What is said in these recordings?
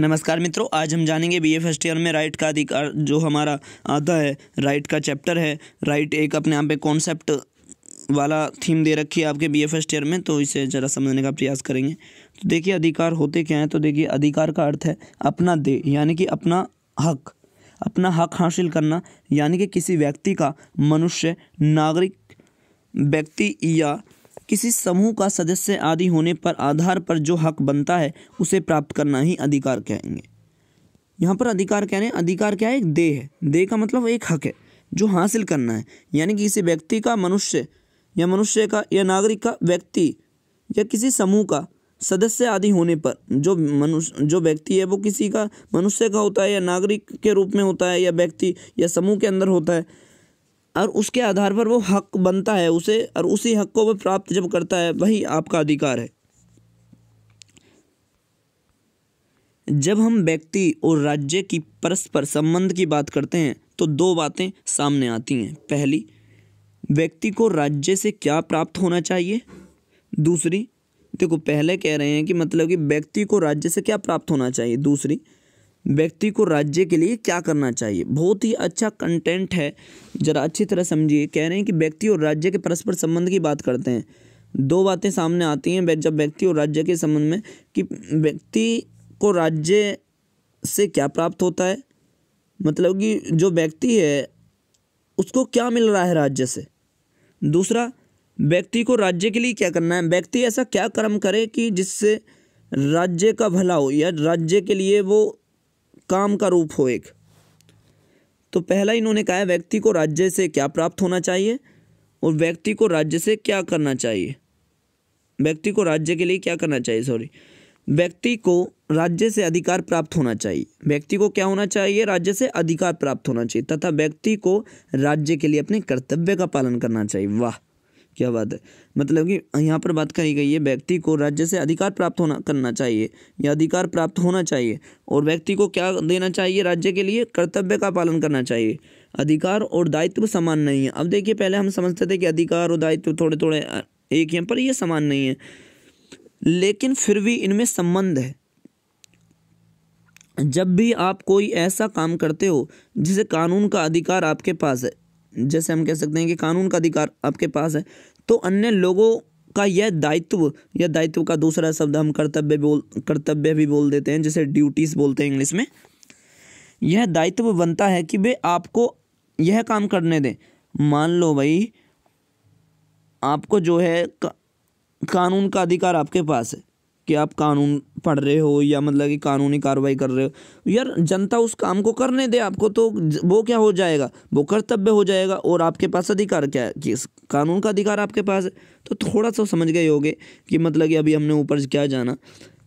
नमस्कार मित्रों आज हम जानेंगे बीए फर्स्ट ईयर में राइट का अधिकार जो हमारा आता है राइट का चैप्टर है राइट एक अपने आप पे कॉन्सेप्ट वाला थीम दे रखी है आपके बीए फर्स्ट ईयर में तो इसे ज़रा समझने का प्रयास करेंगे तो देखिए अधिकार होते क्या हैं तो देखिए अधिकार का अर्थ है अपना दे यानी कि अपना हक अपना हक हासिल करना यानी कि किसी व्यक्ति का मनुष्य नागरिक व्यक्ति या किसी समूह का सदस्य आदि होने पर आधार पर जो हक बनता है उसे प्राप्त करना ही अधिकार कहेंगे यहाँ पर अधिकार कह रहे हैं अधिकार क्या है एक देह है देह का मतलब एक हक है जो हासिल करना है यानी कि किसी व्यक्ति का मनुष्य या मनुष्य का या नागरिक का व्यक्ति या किसी समूह का सदस्य आदि होने पर जो मनुष्य जो व्यक्ति है वो किसी का मनुष्य का होता है या नागरिक के रूप में होता है या व्यक्ति या समूह के अंदर होता है और उसके आधार पर वो हक बनता है उसे और उसी हक को वो प्राप्त जब करता है वही आपका अधिकार है जब हम व्यक्ति और राज्य की परस्पर संबंध की बात करते हैं तो दो बातें सामने आती हैं पहली व्यक्ति को राज्य से क्या प्राप्त होना चाहिए दूसरी देखो पहले कह रहे हैं कि मतलब कि व्यक्ति को राज्य से क्या प्राप्त होना चाहिए दूसरी व्यक्ति को राज्य के लिए क्या करना चाहिए बहुत ही अच्छा कंटेंट है ज़रा अच्छी तरह समझिए कह रहे हैं कि व्यक्ति और राज्य के परस्पर संबंध की बात करते हैं दो बातें सामने आती हैं जब व्यक्ति और राज्य के संबंध में कि व्यक्ति को राज्य से क्या प्राप्त होता है मतलब कि जो व्यक्ति है उसको क्या मिल रहा है राज्य से दूसरा व्यक्ति को राज्य के लिए क्या करना है व्यक्ति ऐसा क्या कर्म करे कि जिससे राज्य का भला हो या राज्य के लिए वो काम का रूप हो एक तो पहला इन्होंने कहा है व्यक्ति को राज्य से क्या प्राप्त होना चाहिए और व्यक्ति को राज्य से क्या करना चाहिए व्यक्ति को राज्य के लिए क्या करना चाहिए सॉरी व्यक्ति को राज्य से अधिकार प्राप्त होना चाहिए व्यक्ति को क्या होना चाहिए राज्य से अधिकार प्राप्त होना चाहिए तथा व्यक्ति को राज्य के लिए अपने कर्तव्य का पालन करना चाहिए वाह क्या बात है मतलब कि यहाँ पर बात कही गई है व्यक्ति को राज्य से अधिकार प्राप्त होना करना चाहिए या अधिकार प्राप्त होना चाहिए और व्यक्ति को क्या देना चाहिए राज्य के लिए कर्तव्य का पालन करना चाहिए अधिकार और दायित्व समान नहीं है अब देखिए पहले हम समझते थे कि अधिकार और दायित्व थोड़े थोड़े एक हैं पर यह समान नहीं है लेकिन फिर भी इनमें संबंध है जब भी आप कोई ऐसा काम करते हो जिसे कानून का अधिकार आपके पास है जैसे हम कह सकते हैं कि कानून का अधिकार आपके पास है तो अन्य लोगों का यह दायित्व या दायित्व का दूसरा शब्द हम कर्तव्य बोल कर्तव्य भी बोल देते हैं जैसे ड्यूटीज़ बोलते हैं इंग्लिश में यह दायित्व बनता है कि वे आपको यह काम करने दें मान लो भाई आपको जो है का, कानून का अधिकार आपके पास है कि आप कानून पढ़ रहे हो या मतलब कि कानूनी कार्रवाई कर रहे हो यार जनता उस काम को करने दे आपको तो वो क्या हो जाएगा वो कर्तव्य हो जाएगा और आपके पास अधिकार क्या है किस कानून का अधिकार आपके पास है तो थोड़ा सा समझ गए होगे कि मतलब कि अभी हमने ऊपर क्या जाना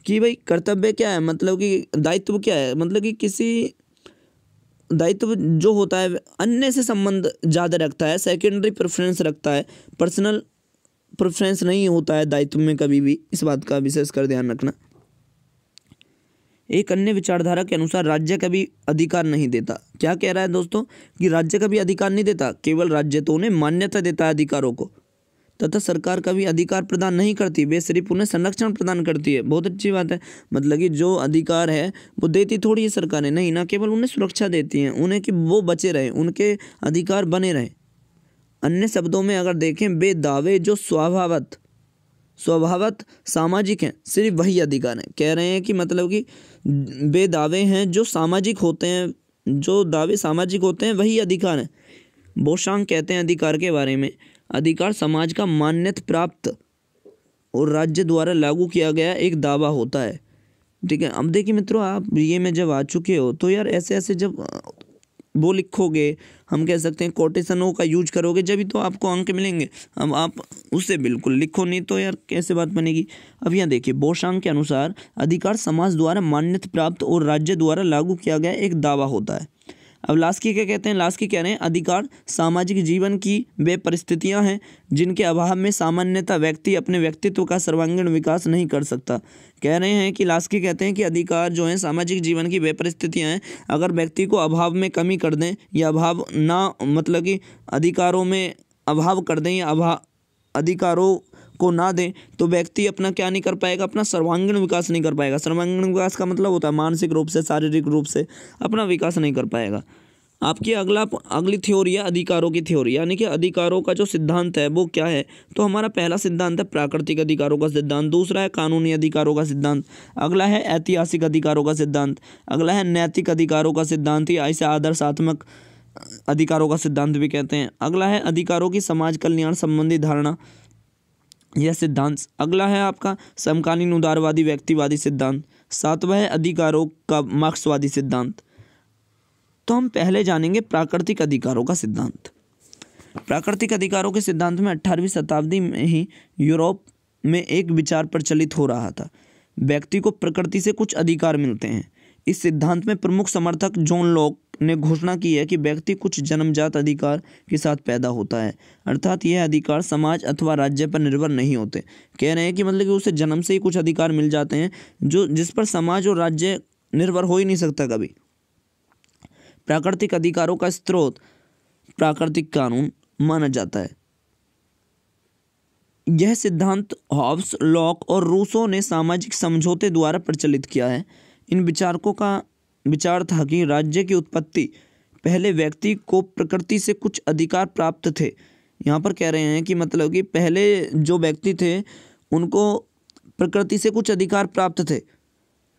कि भाई कर्तव्य क्या है मतलब कि दायित्व क्या है मतलब कि किसी दायित्व जो होता है अन्य से संबंध ज़्यादा रखता है सेकेंडरी प्रेफरेंस रखता है पर्सनल प्रेफरेंस नहीं होता है दायित्व में कभी भी इस बात का विशेष कर ध्यान रखना एक अन्य विचारधारा के अनुसार राज्य कभी अधिकार नहीं देता क्या कह रहा है दोस्तों कि राज्य कभी अधिकार नहीं देता केवल राज्य तो उन्हें मान्यता देता है अधिकारों को तथा सरकार कभी अधिकार प्रदान नहीं करती वे सिर्फ उन्हें संरक्षण प्रदान करती है बहुत अच्छी बात है मतलब कि जो अधिकार है वो देती थोड़ी है सरकारें नहीं ना केवल उन्हें सुरक्षा देती हैं उन्हें कि वो बचे रहें उनके अधिकार बने रहें अन्य शब्दों में अगर देखें वे दावे जो स्वभावत स्वभावत सामाजिक हैं सिर्फ वही अधिकार हैं कह रहे हैं कि मतलब कि वे दावे हैं जो सामाजिक होते हैं जो दावे सामाजिक होते हैं वही अधिकार हैं बोशांग कहते हैं अधिकार के बारे में अधिकार समाज का मान्यता प्राप्त और राज्य द्वारा लागू किया गया एक दावा होता है ठीक है अब देखिए मित्रों आप ये में जब आ चुके हो तो यार ऐसे ऐसे जब वो लिखोगे हम कह सकते हैं कोटेशनों का यूज करोगे जब तो आपको अंक मिलेंगे अब आप उसे बिल्कुल लिखो नहीं तो यार कैसे बात बनेगी अब यहाँ देखिए बोशांग के अनुसार अधिकार समाज द्वारा मान्यता प्राप्त और राज्य द्वारा लागू किया गया एक दावा होता है अब लास्की क्या कहते हैं लास्की कह रहे हैं अधिकार सामाजिक जीवन की वे परिस्थितियाँ हैं जिनके अभाव में सामान्यतः व्यक्ति अपने व्यक्तित्व का सर्वांगीण विकास नहीं कर सकता कह रहे हैं कि लास्की कहते हैं कि अधिकार जो हैं सामाजिक जीवन की वे परिस्थितियाँ हैं अगर व्यक्ति को अभाव में कमी कर दें या अभाव ना मतलब कि अधिकारों में अभाव कर दें या अभाव अधिकारों को ना दें तो व्यक्ति अपना क्या नहीं कर पाएगा अपना सर्वांगीण विकास नहीं कर पाएगा सर्वांगीण विकास का मतलब होता है मानसिक रूप से शारीरिक रूप से अपना विकास नहीं कर पाएगा आपकी अगला अगली थ्योरी है अधिकारों की थ्योरी यानी कि अधिकारों का जो सिद्धांत है वो क्या है तो हमारा पहला सिद्धांत है प्राकृतिक अधिकारों का सिद्धांत दूसरा है कानूनी अधिकारों का सिद्धांत अगला है ऐतिहासिक अधिकारों का सिद्धांत अगला है नैतिक अधिकारों का सिद्धांत या ऐसे आदर्शात्मक अधिकारों का सिद्धांत भी कहते हैं अगला है अधिकारों की समाज कल्याण संबंधी धारणा यह सिद्धांत अगला है आपका समकालीन उदारवादी व्यक्तिवादी सिद्धांत सातवा है अधिकारों का मार्क्सवादी सिद्धांत तो हम पहले जानेंगे प्राकृतिक अधिकारों का सिद्धांत प्राकृतिक अधिकारों के सिद्धांत में अट्ठारहवीं शताब्दी में ही यूरोप में एक विचार प्रचलित हो रहा था व्यक्ति को प्रकृति से कुछ अधिकार मिलते हैं इस सिद्धांत में प्रमुख समर्थक जॉन लॉक ने घोषणा की है कि व्यक्ति कुछ जन्मजात अधिकार के साथ पैदा होता है अर्थात यह अधिकार समाज अथवा राज्य पर निर्भर नहीं होते कह रहे हैं कि मतलब कि उसे जन्म से ही कुछ अधिकार मिल जाते हैं जो जिस पर समाज और राज्य निर्भर हो ही नहीं सकता कभी प्राकृतिक अधिकारों का स्रोत प्राकृतिक कानून माना जाता है यह सिद्धांत हॉब्स लॉक और रूसो ने सामाजिक समझौते द्वारा प्रचलित किया है इन विचारकों का विचार था कि राज्य की उत्पत्ति पहले व्यक्ति को प्रकृति से कुछ अधिकार प्राप्त थे यहाँ पर कह रहे हैं कि मतलब कि पहले जो व्यक्ति थे उनको प्रकृति से कुछ अधिकार प्राप्त थे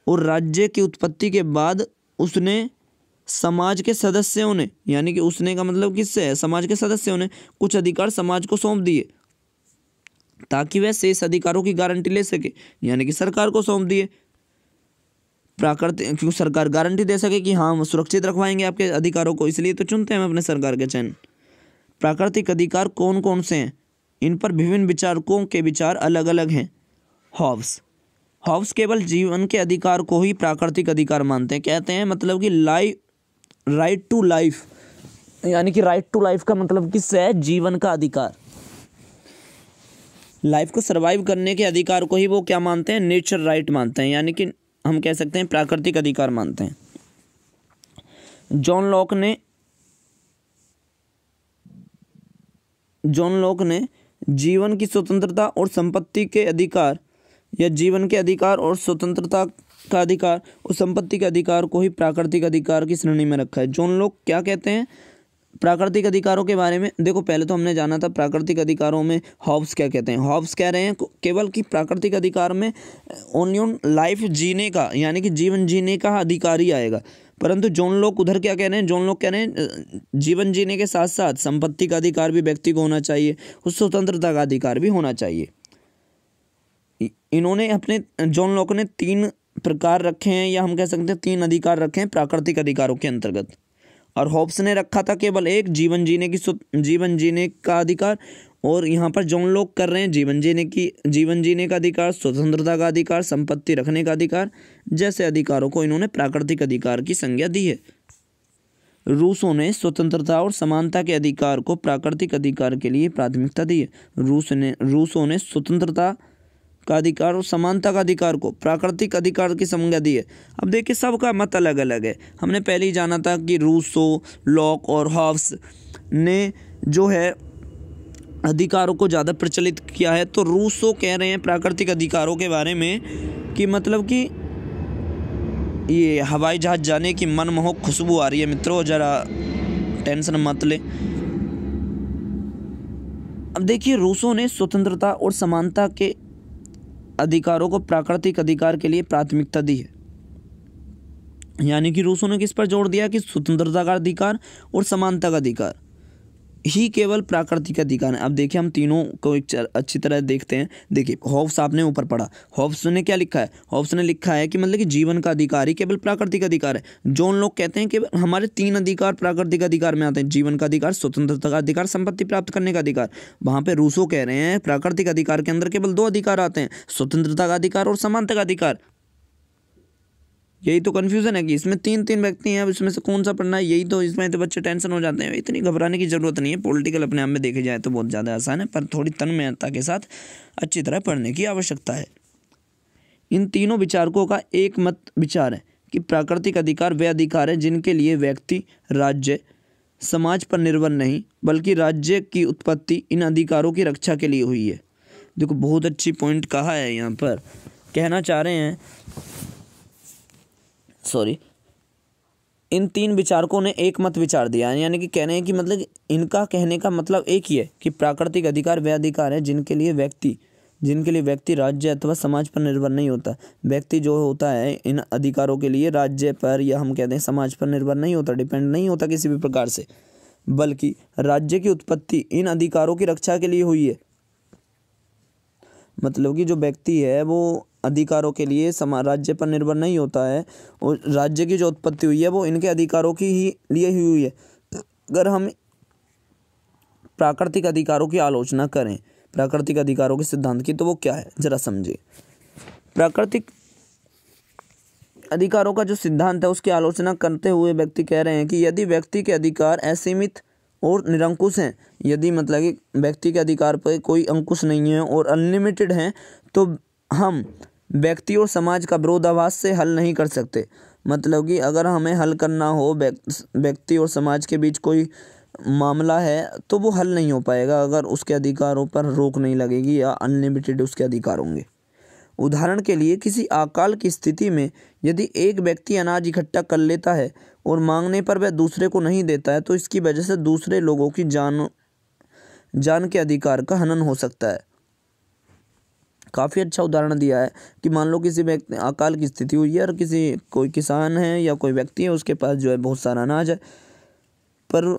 और राज्य की उत्पत्ति के बाद उसने समाज के सदस्यों ने यानी कि उसने का मतलब किससे है समाज के सदस्यों ने कुछ अधिकार समाज को सौंप दिए ताकि वह शेष अधिकारों की गारंटी ले सके यानी कि सरकार को सौंप दिए प्राकृतिक क्यों सरकार गारंटी दे सके कि हाँ सुरक्षित रखवाएंगे आपके अधिकारों को इसलिए तो चुनते हैं हम अपने सरकार के चयन प्राकृतिक अधिकार कौन कौन से हैं इन पर विभिन्न विचारकों के विचार अलग अलग हैं हॉब्स हॉब्स केवल जीवन के अधिकार को ही प्राकृतिक अधिकार मानते हैं कहते हैं मतलब कि लाइफ राइट टू लाइफ यानी कि राइट टू लाइफ का मतलब कि सह जीवन का अधिकार लाइफ को सर्वाइव करने के अधिकार को ही वो क्या मानते हैं नेचर राइट मानते हैं यानी कि हम कह सकते हैं प्राकृतिक अधिकार मानते हैं जॉन लॉक ने जॉन लॉक ने जीवन की स्वतंत्रता और संपत्ति के अधिकार या जीवन के अधिकार और स्वतंत्रता का अधिकार और संपत्ति के अधिकार को ही प्राकृतिक अधिकार की श्रेणी में रखा है जॉन लॉक क्या कहते हैं प्राकृतिक अधिकारों के बारे में देखो पहले तो हमने जाना था प्राकृतिक अधिकारों में हॉब्स क्या कहते हैं हॉब्स कह रहे हैं केवल कि प्राकृतिक अधिकार में ओनियन लाइफ जीने का यानी कि जीवन जीने का अधिकार ही आएगा परंतु जो लोग उधर क्या कह रहे हैं जो लोग कह रहे हैं जीवन जीने के साथ साथ संपत्ति का अधिकार भी व्यक्ति को होना चाहिए उस स्वतंत्रता का अधिकार भी होना चाहिए इन्होंने अपने जोन लोगों ने तीन प्रकार रखे हैं या हम कह सकते हैं तीन अधिकार रखे हैं प्राकृतिक अधिकारों के अंतर्गत और होब्स ने रखा था केवल एक जीवन जीने की जीवन जीने का अधिकार और यहाँ पर जॉन लोग कर रहे हैं जीवन जीने की जीवन जीने का अधिकार स्वतंत्रता का अधिकार संपत्ति रखने का अधिकार जैसे अधिकारों को इन्होंने प्राकृतिक अधिकार की संज्ञा दी है रूसों ने स्वतंत्रता और समानता के अधिकार को प्राकृतिक अधिकार के लिए प्राथमिकता दी है रूस ने रूसों ने स्वतंत्रता का अधिकार और समानता का अधिकार को प्राकृतिक अधिकार की संज्ञा दी है अब देखिए सबका मत अलग अलग है हमने पहले ही जाना था कि रूसो लॉक और हॉफ्स ने जो है अधिकारों को ज़्यादा प्रचलित किया है तो रूसो कह रहे हैं प्राकृतिक अधिकारों के बारे में कि मतलब कि ये हवाई जहाज़ जाने की मनमोहक खुशबू आ रही है मित्रों ज़रा टेंशन मत ले अब देखिए रूसों ने स्वतंत्रता और समानता के अधिकारों को प्राकृतिक अधिकार के लिए प्राथमिकता दी है यानी कि रूसों ने किस पर जोर दिया कि स्वतंत्रता का अधिकार और समानता का अधिकार ही केवल प्राकृतिक अधिकार है अब देखिए हम तीनों को एक अच्छी तरह देखते हैं देखिए हॉब्स आपने ऊपर पढ़ा हॉब्स ने क्या लिखा है हॉब्स ने लिखा है कि मतलब कि जीवन का अधिकार ही केवल प्राकृतिक अधिकार है जो उन लोग कहते हैं कि हमारे तीन अधिकार प्राकृतिक अधिकार में आते हैं जीवन का अधिकार स्वतंत्रता का अधिकार संपत्ति प्राप्त करने का अधिकार वहाँ पर रूसो कह रहे हैं प्राकृतिक अधिकार के अंदर केवल दो अधिकार आते हैं स्वतंत्रता का अधिकार और समानता का अधिकार यही तो कन्फ्यूज़न है कि इसमें तीन तीन व्यक्ति हैं अब इसमें से कौन सा पढ़ना है यही तो इसमें तो बच्चे टेंशन हो जाते हैं इतनी घबराने की ज़रूरत नहीं है पॉलिटिकल अपने आप में देखे जाए तो बहुत ज़्यादा आसान है पर थोड़ी तन्मयता के साथ अच्छी तरह पढ़ने की आवश्यकता है इन तीनों विचारकों का एक मत विचार है कि प्राकृतिक अधिकार वे अधिकार हैं जिनके लिए व्यक्ति राज्य समाज पर निर्भर नहीं बल्कि राज्य की उत्पत्ति इन अधिकारों की रक्षा के लिए हुई है देखो बहुत अच्छी पॉइंट कहा है यहाँ पर कहना चाह रहे हैं सॉरी इन तीन विचारकों ने एक मत विचार दिया यानी कि कहने की मतलब इनका कहने का मतलब एक ही है कि प्राकृतिक अधिकार वे अधिकार हैं जिनके लिए व्यक्ति जिनके लिए व्यक्ति राज्य अथवा समाज पर निर्भर नहीं होता व्यक्ति जो होता है इन अधिकारों के लिए राज्य पर या हम कहते हैं समाज पर निर्भर नहीं होता डिपेंड नहीं होता किसी भी प्रकार से बल्कि राज्य की उत्पत्ति इन अधिकारों की रक्षा के लिए हुई है मतलब कि जो व्यक्ति है वो अधिकारों के लिए समा राज्य पर निर्भर नहीं होता है और राज्य की जो उत्पत्ति हुई है वो इनके अधिकारों की ही लिए ही हुई है अगर हम प्राकृतिक अधिकारों की आलोचना करें प्राकृतिक अधिकारों के सिद्धांत की तो वो क्या है जरा समझिए प्राकृतिक अधिकारों का जो सिद्धांत है उसकी आलोचना करते हुए व्यक्ति कह रहे हैं कि यदि व्यक्ति के अधिकार असीमित और निरंकुश हैं यदि मतलब कि व्यक्ति के अधिकार पर कोई अंकुश नहीं है और अनलिमिटेड हैं तो हम व्यक्ति और समाज का विरोधाभास से हल नहीं कर सकते मतलब कि अगर हमें हल करना हो व्यक्ति और समाज के बीच कोई मामला है तो वो हल नहीं हो पाएगा अगर उसके अधिकारों पर रोक नहीं लगेगी या अनलिमिटेड उसके अधिकार होंगे उदाहरण के लिए किसी अकाल की स्थिति में यदि एक व्यक्ति अनाज इकट्ठा कर लेता है और मांगने पर वह दूसरे को नहीं देता है तो इसकी वजह से दूसरे लोगों की जान जान के अधिकार का हनन हो सकता है काफ़ी अच्छा उदाहरण दिया है कि मान लो किसी व्यक्ति अकाल की स्थिति हुई है और किसी कोई किसान है या कोई व्यक्ति है उसके पास जो है बहुत सारा अनाज है पर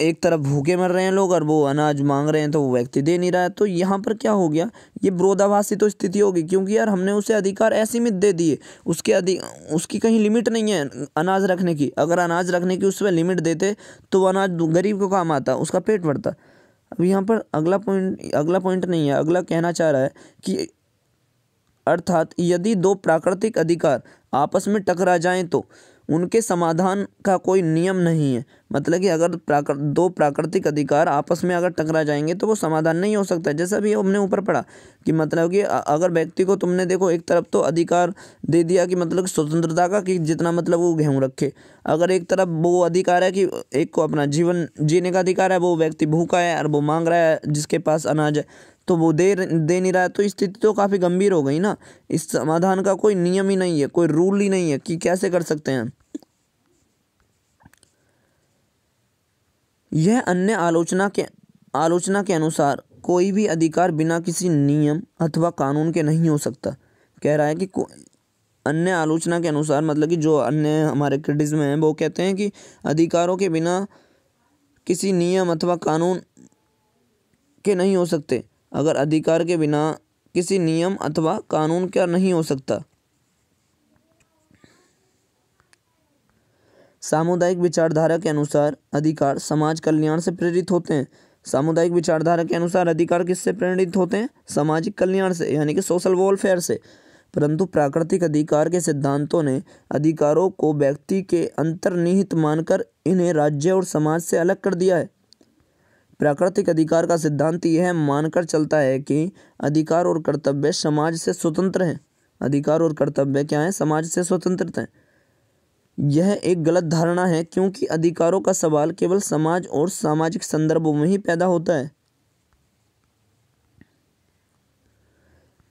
एक तरफ भूखे मर रहे हैं लोग और वो अनाज मांग रहे हैं तो वो व्यक्ति दे नहीं रहा है तो यहाँ पर क्या हो गया ये विरोधाभासी तो स्थिति होगी क्योंकि यार हमने उसे अधिकार ऐसी में दे दिए उसके अधि उसकी कहीं लिमिट नहीं है अनाज रखने की अगर अनाज रखने की उस पर लिमिट देते तो अनाज गरीब को काम आता उसका पेट भरता अब यहाँ पर अगला पॉइंट अगला पॉइंट नहीं है अगला कहना चाह रहा है कि अर्थात यदि दो प्राकृतिक अधिकार आपस में टकरा जाएं तो उनके समाधान का कोई नियम नहीं है मतलब कि अगर प्राकर, दो प्राकृतिक अधिकार आपस में अगर टकरा जाएंगे तो वो समाधान नहीं हो सकता जैसा भी हमने ऊपर पढ़ा कि मतलब कि अगर व्यक्ति को तुमने देखो एक तरफ तो अधिकार दे दिया कि मतलब स्वतंत्रता का कि जितना मतलब वो गेहूँ रखे अगर एक तरफ वो अधिकार है कि एक को अपना जीवन जीने का अधिकार है वो व्यक्ति भूखा है और वो मांग रहा है जिसके पास अनाज है तो वो दे दे नहीं रहा है तो स्थिति तो काफ़ी गंभीर हो गई ना इस समाधान का कोई नियम ही नहीं है कोई रूल ही नहीं है कि कैसे कर सकते हैं यह अन्य आलोचना के आलोचना के अनुसार कोई भी अधिकार बिना किसी नियम अथवा कानून के नहीं हो सकता कह रहा है कि अन्य आलोचना के अनुसार मतलब कि जो अन्य हमारे में हैं वो कहते हैं कि अधिकारों के बिना किसी नियम अथवा कानून के नहीं हो सकते अगर अधिकार के बिना किसी नियम अथवा कानून का नहीं हो सकता सामुदायिक विचारधारा के अनुसार अधिकार समाज कल्याण से प्रेरित होते हैं सामुदायिक विचारधारा के अनुसार अधिकार किससे प्रेरित होते हैं सामाजिक कल्याण से यानी कि सोशल वेलफेयर से परंतु प्राकृतिक अधिकार के सिद्धांतों ने अधिकारों को व्यक्ति के अंतर्निहित मानकर इन्हें राज्य और समाज से अलग कर दिया है प्राकृतिक अधिकार का सिद्धांत यह मानकर चलता है कि अधिकार और कर्तव्य समाज से स्वतंत्र हैं अधिकार और कर्तव्य क्या हैं समाज से स्वतंत्रता हैं यह एक गलत धारणा है क्योंकि अधिकारों का सवाल केवल समाज और सामाजिक संदर्भों में ही पैदा होता है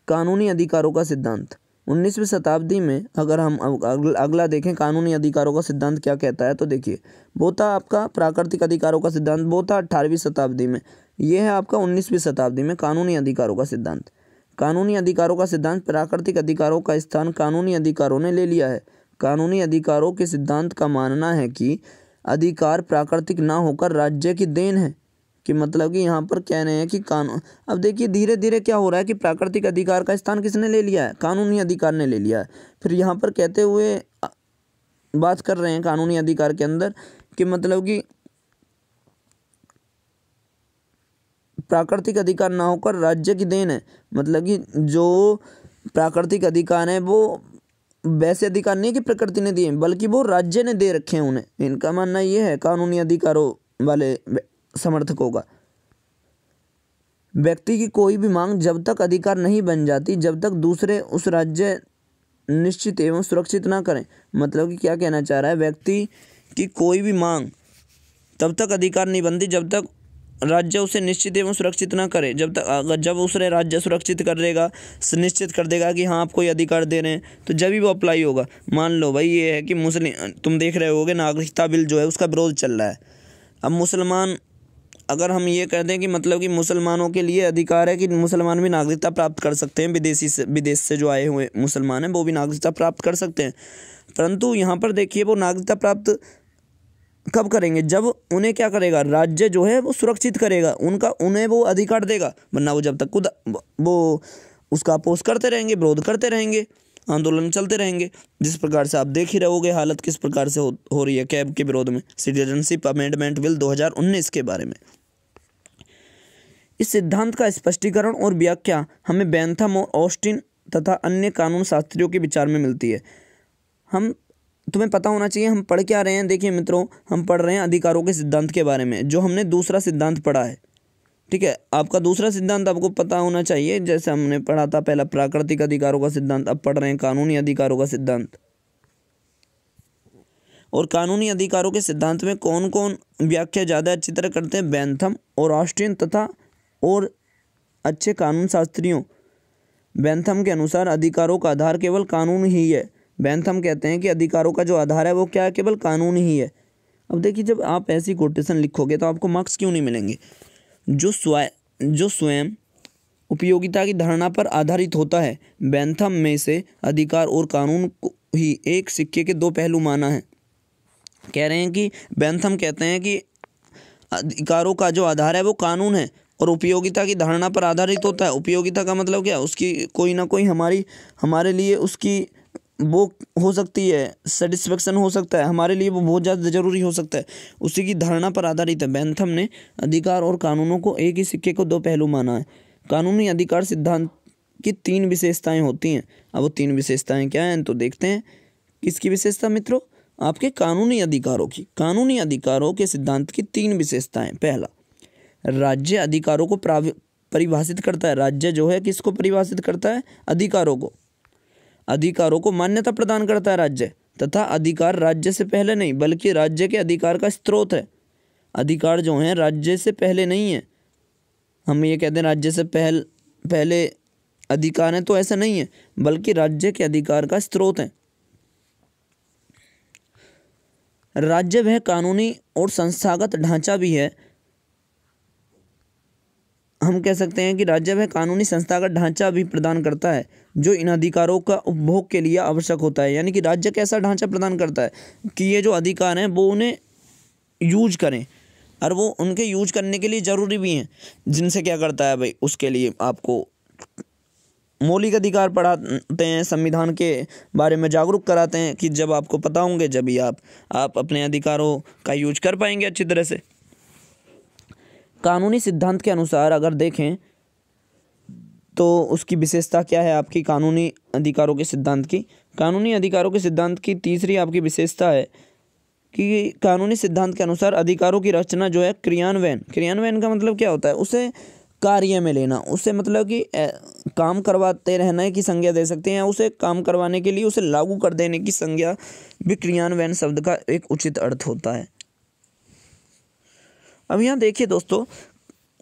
कानूनी अधिकारों का सिद्धांत उन्नीसवीं शताब्दी में अगर हम अगला देखें कानूनी अधिकारों का सिद्धांत क्या कहता है तो देखिए बोता आपका प्राकृतिक अधिकारों का सिद्धांत बोता अठारहवीं शताब्दी में यह है आपका उन्नीसवीं शताब्दी में कानूनी अधिकारों का सिद्धांत कानूनी अधिकारों का सिद्धांत प्राकृतिक अधिकारों का स्थान कानूनी अधिकारों ने ले लिया है कानूनी अधिकारों के सिद्धांत का मानना है कि अधिकार प्राकृतिक ना होकर राज्य की देन है कि मतलब कि यहाँ पर कह रहे हैं कि कानून अब देखिए धीरे धीरे क्या हो रहा है कि प्राकृतिक अधिकार का स्थान किसने ले लिया है कानूनी अधिकार ने ले लिया है फिर यहाँ पर कहते हुए बात कर रहे हैं कानूनी अधिकार के अंदर कि मतलब कि प्राकृतिक अधिकार ना होकर राज्य की देन है मतलब कि जो प्राकृतिक अधिकार है वो वैसे अधिकार नहीं कि प्रकृति ने दिए बल्कि वो राज्य ने दे रखे हैं उन्हें इनका मानना ये है कानूनी अधिकारों वाले समर्थकों का व्यक्ति की कोई भी मांग जब तक अधिकार नहीं बन जाती जब तक दूसरे उस राज्य निश्चित एवं सुरक्षित ना करें मतलब कि क्या कहना चाह रहा है व्यक्ति की कोई भी मांग तब तक अधिकार नहीं बनती जब तक राज्य उसे निश्चित एवं सुरक्षित ना करे जब तक अगर जब उसने राज्य सुरक्षित कर देगा सुनिश्चित कर देगा कि हाँ आपको ये अधिकार दे रहे हैं तो जब ही वो अप्लाई होगा मान लो भाई ये है कि मुस्लिम तुम देख रहे होगे नागरिकता बिल जो है उसका विरोध चल रहा है अब मुसलमान अगर हम ये कहते हैं कि मतलब कि मुसलमानों के लिए अधिकार है कि मुसलमान भी नागरिकता प्राप्त कर सकते हैं विदेशी से विदेश से जो आए हुए मुसलमान हैं वो भी नागरिकता प्राप्त कर सकते हैं परंतु यहाँ पर देखिए वो नागरिकता प्राप्त कब करेंगे जब उन्हें क्या करेगा राज्य जो है वो सुरक्षित करेगा उनका उन्हें वो अधिकार देगा वरना वो जब तक खुद वो उसका अपोज करते रहेंगे विरोध करते रहेंगे आंदोलन चलते रहेंगे जिस प्रकार से आप देख ही रहोगे हालत किस प्रकार से हो, हो रही है कैब के विरोध में सिटीजनशिप अमेंडमेंट बिल 2019 के बारे में इस सिद्धांत का स्पष्टीकरण और व्याख्या हमें बैंथम और ऑस्टिन तथा अन्य कानून शास्त्रियों के विचार में मिलती है हम तुम्हें पता होना चाहिए हम पढ़ क्या रहे हैं देखिए मित्रों हम पढ़ रहे हैं अधिकारों के सिद्धांत के बारे में जो हमने दूसरा सिद्धांत पढ़ा है ठीक है आपका दूसरा सिद्धांत आपको पता होना चाहिए जैसे हमने पढ़ा था पहला प्राकृतिक अधिकारों का सिद्धांत अब पढ़ रहे हैं कानूनी अधिकारों का सिद्धांत और कानूनी अधिकारों के सिद्धांत में कौन कौन व्याख्या ज़्यादा अच्छी तरह करते हैं बैंथम और ऑस्ट्रियन तथा और अच्छे कानून शास्त्रियों बैंथम के अनुसार अधिकारों का आधार केवल कानून ही है बैंथम कहते हैं कि अधिकारों का जो आधार है वो क्या है केवल कानून ही है अब देखिए जब आप ऐसी कोटेशन लिखोगे तो आपको मार्क्स क्यों नहीं मिलेंगे जो स्वय जो स्वयं उपयोगिता की धारणा पर आधारित होता है बैंथम में से अधिकार और कानून को ही एक सिक्के के दो पहलू माना है कह रहे हैं कि बैंथम कहते हैं कि अधिकारों का जो आधार है वो कानून है और उपयोगिता की धारणा पर आधारित होता है उपयोगिता का मतलब क्या उसकी कोई ना कोई हमारी हमारे लिए उसकी वो हो सकती है सेटिस्फेक्शन हो सकता है हमारे लिए वो बहुत ज़्यादा ज़रूरी हो सकता है उसी की धारणा पर आधारित है बैंथम ने अधिकार और कानूनों को एक ही सिक्के को दो पहलू माना है कानूनी अधिकार सिद्धांत की तीन विशेषताएं होती हैं अब वो तीन विशेषताएं क्या हैं तो देखते हैं किसकी विशेषता मित्रों आपके कानूनी अधिकारों की कानूनी अधिकारों के सिद्धांत की तीन विशेषताएँ पहला राज्य अधिकारों को परिभाषित करता है राज्य जो है किसको परिभाषित करता है अधिकारों को अधिकारों को मान्यता प्रदान करता है राज्य तथा अधिकार राज्य से पहले नहीं बल्कि राज्य के अधिकार का स्रोत है अधिकार जो हैं राज्य से पहले नहीं है हम ये कहते हैं राज्य से पहल पहले अधिकार हैं तो ऐसा नहीं है बल्कि राज्य के अधिकार का स्रोत है राज्य वह कानूनी और संस्थागत ढांचा भी है हम कह सकते हैं कि राज्य वह कानूनी संस्थागत ढांचा भी प्रदान करता है जो इन अधिकारों का उपभोग के लिए आवश्यक होता है यानी कि राज्य कैसा ढांचा प्रदान करता है कि ये जो अधिकार हैं वो उन्हें यूज करें और वो उनके यूज करने के लिए ज़रूरी भी हैं जिनसे क्या करता है भाई उसके लिए आपको मौलिक अधिकार पढ़ाते हैं संविधान के बारे में जागरूक कराते हैं कि जब आपको पता होंगे जब ही आप आप अपने अधिकारों का यूज कर पाएंगे अच्छी तरह से कानूनी सिद्धांत के अनुसार अगर देखें तो उसकी विशेषता क्या है आपकी कानूनी अधिकारों के सिद्धांत की कानूनी अधिकारों के सिद्धांत की तीसरी आपकी विशेषता है कि कानूनी सिद्धांत के अनुसार अधिकारों की रचना जो है क्रियान्वयन क्रियान्वयन का मतलब क्या होता है उसे कार्य में लेना उसे मतलब कि काम करवाते रहना है की संज्ञा दे सकते हैं उसे काम करवाने के लिए उसे लागू कर देने की संज्ञा भी क्रियान्वयन शब्द का एक उचित अर्थ होता है अब यहाँ देखिए दोस्तों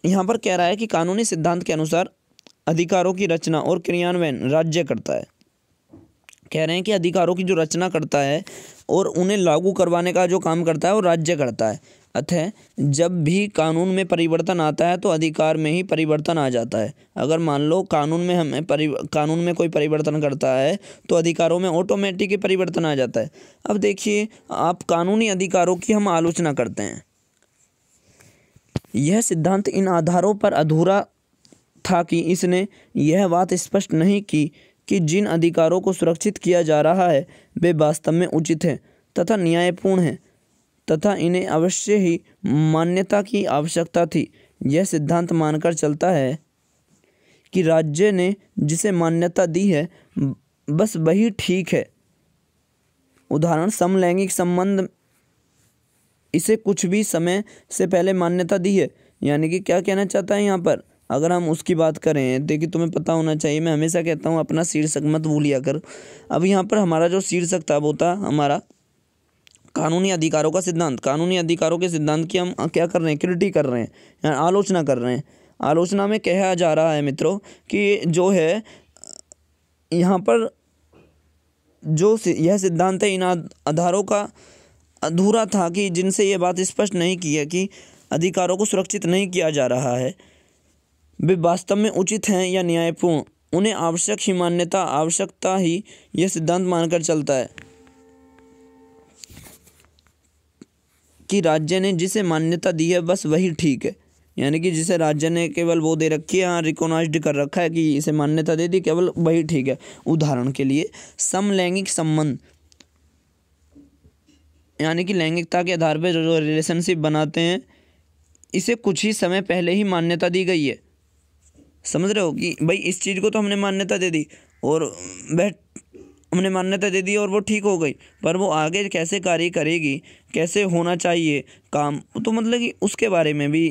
यहाँ पर कह रहा है कि कानूनी सिद्धांत के अनुसार अधिकारों की रचना और क्रियान्वयन राज्य करता है कह रहे हैं कि अधिकारों की जो रचना करता है और उन्हें लागू करवाने का जो काम करता है वो राज्य करता है अतः जब भी कानून में परिवर्तन आता है तो अधिकार में ही परिवर्तन आ जाता है अगर मान लो कानून में हमें परि कानून में कोई परिवर्तन करता है तो अधिकारों में ऑटोमेटिक ही परिवर्तन आ जाता है अब देखिए आप कानूनी अधिकारों की हम आलोचना करते हैं यह सिद्धांत इन आधारों पर अधूरा था कि इसने यह बात स्पष्ट नहीं की कि जिन अधिकारों को सुरक्षित किया जा रहा है वे वास्तव में उचित हैं तथा न्यायपूर्ण हैं तथा इन्हें अवश्य ही मान्यता की आवश्यकता थी यह सिद्धांत मानकर चलता है कि राज्य ने जिसे मान्यता दी है बस वही ठीक है उदाहरण समलैंगिक संबंध इसे कुछ भी समय से पहले मान्यता दी है यानी कि क्या कहना चाहता है यहाँ पर अगर हम उसकी बात करें देखिए तुम्हें पता होना चाहिए मैं हमेशा कहता हूँ अपना शीर्षक मत भूलिया कर अब यहाँ पर हमारा जो शीर्षक था वो था हमारा कानूनी अधिकारों का सिद्धांत कानूनी अधिकारों के सिद्धांत की हम क्या कर रहे हैं क्रिटी कर रहे हैं आलोचना कर रहे हैं आलोचना में कहा जा रहा है मित्रों कि जो है यहाँ पर जो यह सिद्धांत है इन आधारों का अधूरा था कि जिनसे ये बात स्पष्ट नहीं की है कि अधिकारों को सुरक्षित नहीं किया जा रहा है वे वास्तव में उचित हैं या न्यायपूर्ण उन्हें आवश्यक ही मान्यता आवश्यकता ही यह सिद्धांत मानकर चलता है कि राज्य ने जिसे मान्यता दी है बस वही ठीक है यानी कि जिसे राज्य ने केवल वो दे रखी है हाँ रिकोनाइज कर रखा है कि इसे मान्यता दे दी केवल वही ठीक है उदाहरण के लिए समलैंगिक संबंध यानी कि लैंगिकता के आधार पर जो रिलेशनशिप बनाते हैं इसे कुछ ही समय पहले ही मान्यता दी गई है समझ रहे हो कि भाई इस चीज़ को तो हमने मान्यता दे दी और वह हमने मान्यता दे दी और वो ठीक हो गई पर वो आगे कैसे कार्य करेगी कैसे होना चाहिए काम तो मतलब कि उसके बारे में भी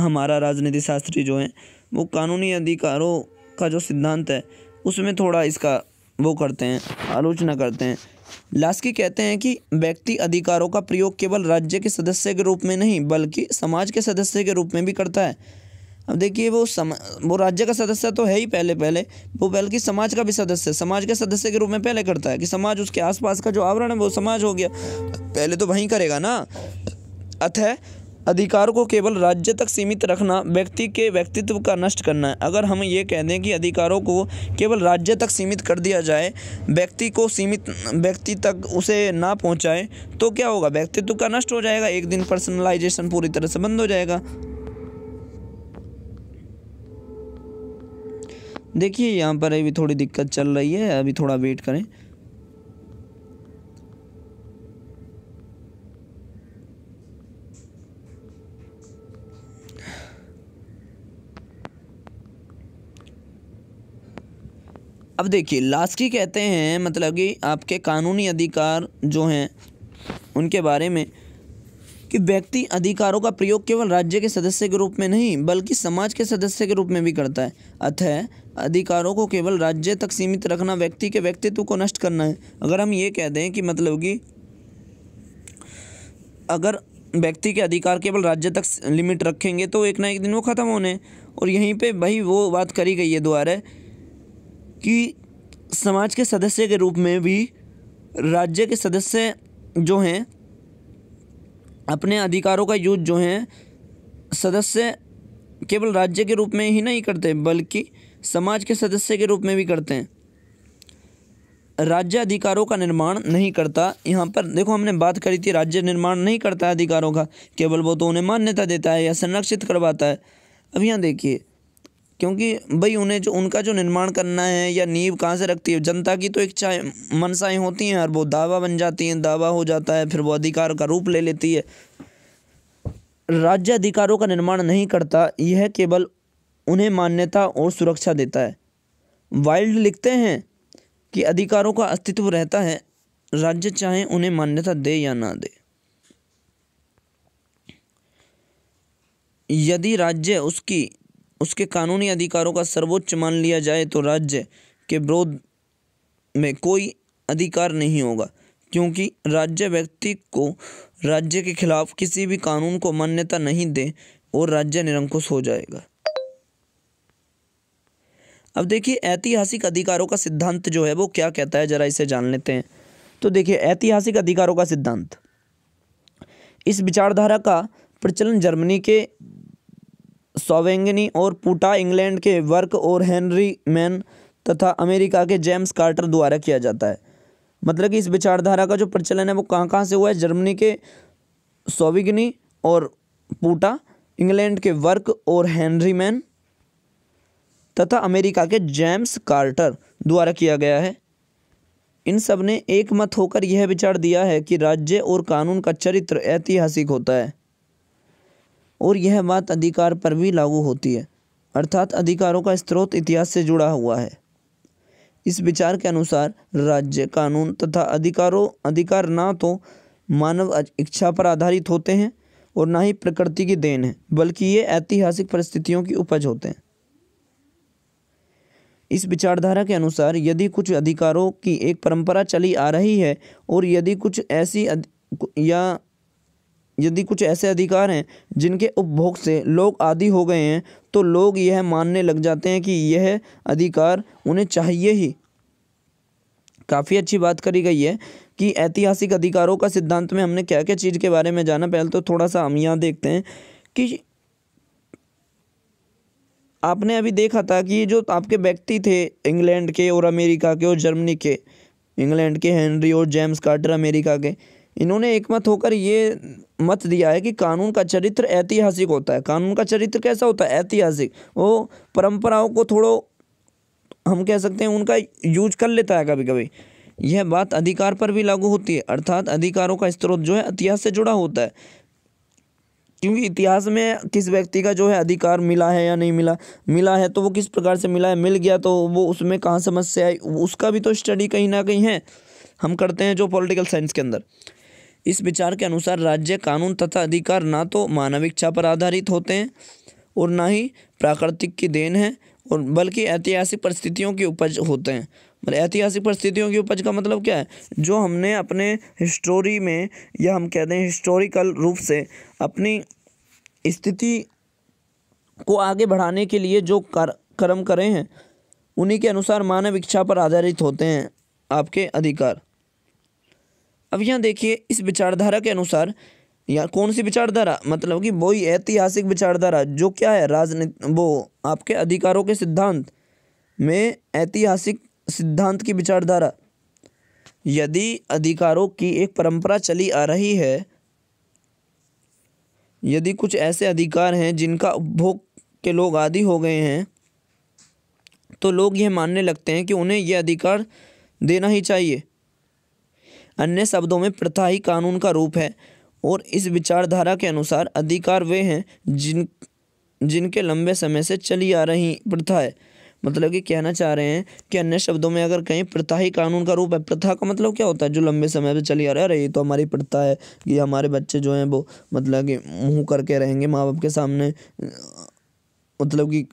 हमारा राजनीति शास्त्री जो है वो कानूनी अधिकारों का जो सिद्धांत है उसमें थोड़ा इसका वो करते हैं आलोचना करते हैं लास्की कहते हैं कि व्यक्ति अधिकारों का प्रयोग केवल राज्य के सदस्य के रूप में नहीं बल्कि समाज के सदस्य के रूप में भी करता है अब देखिए वो सम वो राज्य का सदस्य तो है ही पहले पहले वो बल्कि समाज का भी सदस्य है समाज के सदस्य के रूप में पहले करता है कि समाज उसके आसपास का जो आवरण है वो समाज हो गया पहले तो वहीं करेगा ना अतः अधिकार को केवल राज्य तक सीमित रखना व्यक्ति के व्यक्तित्व का नष्ट करना है अगर हम ये कह दें कि अधिकारों को केवल राज्य तक सीमित कर दिया जाए व्यक्ति को सीमित व्यक्ति तक उसे ना पहुँचाएँ तो क्या होगा व्यक्तित्व का नष्ट हो जाएगा एक दिन पर्सनलाइजेशन पूरी तरह से बंद हो जाएगा देखिए यहाँ पर अभी थोड़ी दिक्कत चल रही है अभी थोड़ा वेट करें अब देखिए की कहते हैं मतलब कि आपके कानूनी अधिकार जो हैं उनके बारे में कि व्यक्ति अधिकारों का प्रयोग केवल राज्य के सदस्य के रूप में नहीं बल्कि समाज के सदस्य के रूप में भी करता है अतः अधिकारों को केवल राज्य तक सीमित रखना व्यक्ति के व्यक्तित्व को नष्ट करना है अगर हम ये कह दें कि मतलब कि अगर व्यक्ति के अधिकार केवल राज्य तक लिमिट रखेंगे तो एक ना एक दिन वो ख़त्म होने और यहीं पे भाई वो बात करी गई है द्वारा कि समाज के सदस्य के रूप में भी राज्य के सदस्य जो हैं अपने अधिकारों का यूज जो हैं सदस्य केवल राज्य के रूप में ही नहीं करते बल्कि समाज के सदस्य के रूप में भी करते हैं राज्य अधिकारों का निर्माण नहीं करता यहाँ पर देखो हमने बात करी थी राज्य निर्माण नहीं करता अधिकारों का केवल वो तो उन्हें मान्यता देता है या संरक्षित करवाता है अब यहाँ देखिए क्योंकि भाई उन्हें जो उनका जो निर्माण करना है या नींव कहाँ से रखती है जनता की तो इच्छाएँ मनसाएँ होती हैं और वो दावा बन जाती हैं दावा हो जाता है फिर वो अधिकार का रूप ले लेती है राज्य अधिकारों का निर्माण नहीं करता यह केवल उन्हें मान्यता और सुरक्षा देता है वाइल्ड लिखते हैं कि अधिकारों का अस्तित्व रहता है राज्य चाहे उन्हें मान्यता दे या ना दे यदि राज्य उसकी उसके कानूनी अधिकारों का सर्वोच्च मान लिया जाए तो राज्य के विरोध में कोई अधिकार नहीं होगा क्योंकि राज्य व्यक्ति को राज्य के खिलाफ किसी भी कानून को मान्यता नहीं दे और राज्य निरंकुश हो जाएगा अब देखिए ऐतिहासिक अधिकारों का सिद्धांत जो है वो क्या कहता है जरा इसे जान लेते हैं तो देखिए ऐतिहासिक अधिकारों का सिद्धांत इस विचारधारा का प्रचलन जर्मनी के सोवेंगनी और पूटा इंग्लैंड के वर्क और हेनरी मैन तथा अमेरिका के जेम्स कार्टर द्वारा किया जाता है मतलब कि इस विचारधारा का जो प्रचलन है वो कहाँ कहाँ से हुआ है जर्मनी के सोविगनी और पूटा इंग्लैंड के वर्क और हेनरी मैन तथा अमेरिका के जेम्स कार्टर द्वारा किया गया है इन सब ने एक मत होकर यह विचार दिया है कि राज्य और कानून का चरित्र ऐतिहासिक होता है और यह बात अधिकार पर भी लागू होती है अर्थात अधिकारों का स्रोत इतिहास से जुड़ा हुआ है इस विचार के अनुसार राज्य कानून तथा अधिकारों अधिकार ना तो मानव इच्छा पर आधारित होते हैं और ना ही प्रकृति की देन है बल्कि ये ऐतिहासिक परिस्थितियों की उपज होते हैं इस विचारधारा के अनुसार यदि कुछ अधिकारों की एक परंपरा चली आ रही है और यदि कुछ ऐसी या यदि कुछ ऐसे अधिकार हैं जिनके उपभोग से लोग आदि हो गए हैं तो लोग यह मानने लग जाते हैं कि यह अधिकार उन्हें चाहिए ही काफ़ी अच्छी बात करी गई है कि ऐतिहासिक अधिकारों का सिद्धांत में हमने क्या क्या चीज़ के बारे में जाना पहले तो थोड़ा सा हम यहाँ देखते हैं कि आपने अभी देखा था कि ये जो आपके व्यक्ति थे इंग्लैंड के और अमेरिका के और जर्मनी के इंग्लैंड के हेनरी और जेम्स कार्टर अमेरिका के इन्होंने एकमत होकर ये मत दिया है कि कानून का चरित्र ऐतिहासिक होता है कानून का चरित्र कैसा होता है ऐतिहासिक वो परंपराओं को थोड़ो हम कह सकते हैं उनका यूज कर लेता है कभी कभी यह बात अधिकार पर भी लागू होती है अर्थात अधिकारों का स्त्रोत जो है इतिहास से जुड़ा होता है क्योंकि इतिहास में किस व्यक्ति का जो है अधिकार मिला है या नहीं मिला मिला है तो वो किस प्रकार से मिला है मिल गया तो वो उसमें कहाँ समस्या आई उसका भी तो स्टडी कहीं ना कहीं है हम करते हैं जो पॉलिटिकल साइंस के अंदर इस विचार के अनुसार राज्य कानून तथा अधिकार ना तो मानव इच्छा पर आधारित होते हैं और ना ही प्राकृतिक की देन है और बल्कि ऐतिहासिक परिस्थितियों की उपज होते हैं मतलब ऐतिहासिक परिस्थितियों की उपज का मतलब क्या है जो हमने अपने हिस्टोरी में या हम कहते हैं हिस्टोरिकल रूप से अपनी स्थिति को आगे बढ़ाने के लिए जो कर कर्म करे हैं उन्हीं के अनुसार मानव इच्छा पर आधारित होते हैं आपके अधिकार अब यहाँ देखिए इस विचारधारा के अनुसार या कौन सी विचारधारा मतलब कि वही ऐतिहासिक विचारधारा जो क्या है राजनीति वो आपके अधिकारों के सिद्धांत में ऐतिहासिक सिद्धांत की विचारधारा यदि अधिकारों की एक परंपरा चली आ रही है यदि कुछ ऐसे अधिकार हैं जिनका उपभोग के लोग आदि हो गए हैं तो लोग यह मानने लगते हैं कि उन्हें यह अधिकार देना ही चाहिए अन्य शब्दों में प्रथा ही कानून का रूप है और इस विचारधारा के अनुसार अधिकार वे हैं जिन जिनके लंबे समय से चली आ रही प्रथा है मतलब कि कहना चाह रहे हैं कि अन्य शब्दों में अगर कहीं प्रथा ही कानून का रूप है प्रथा का मतलब क्या होता है जो लंबे समय से चली आ रहा है अरे ये तो हमारी प्रथा है कि हमारे बच्चे जो हैं वो मतलब कि मुँह करके रहेंगे माँ बाप के सामने मतलब कि